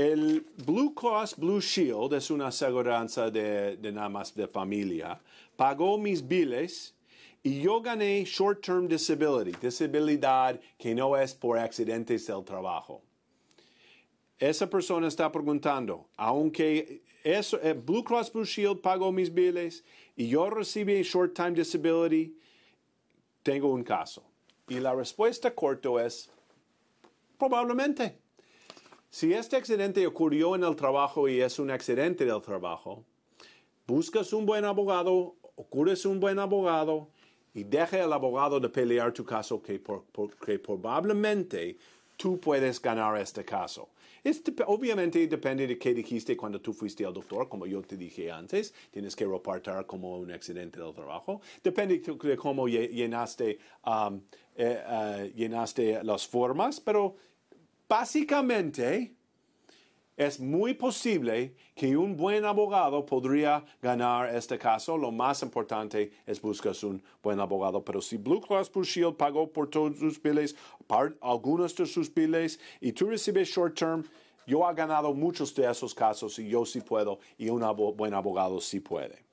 El Blue Cross Blue Shield es una aseguranza de, de nada más de familia. Pagó mis biles y yo gané short-term disability, disabilidad que no es por accidentes del trabajo. Esa persona está preguntando, aunque eso, eh, Blue Cross Blue Shield pagó mis biles y yo recibí short-term disability, tengo un caso. Y la respuesta corto es, probablemente. Si este accidente ocurrió en el trabajo y es un accidente del trabajo, buscas un buen abogado, ocurres un buen abogado y deja al abogado de pelear tu caso que, probablemente tú puedes ganar este caso. obviamente depende de qué dijiste cuando tú fuiste al doctor, como yo te dije antes, tienes que reportar como un accidente del trabajo. Depende de cómo llenaste, um, eh, eh, llenaste las formas, pero Básicamente, es muy posible que un buen abogado podría ganar este caso. Lo más importante es buscar un buen abogado. Pero si Blue Cross Blue Shield pagó por todos sus part algunos de sus piles, y tú recibes short term, yo he ganado muchos de esos casos y yo sí puedo y un buen abogado sí puede.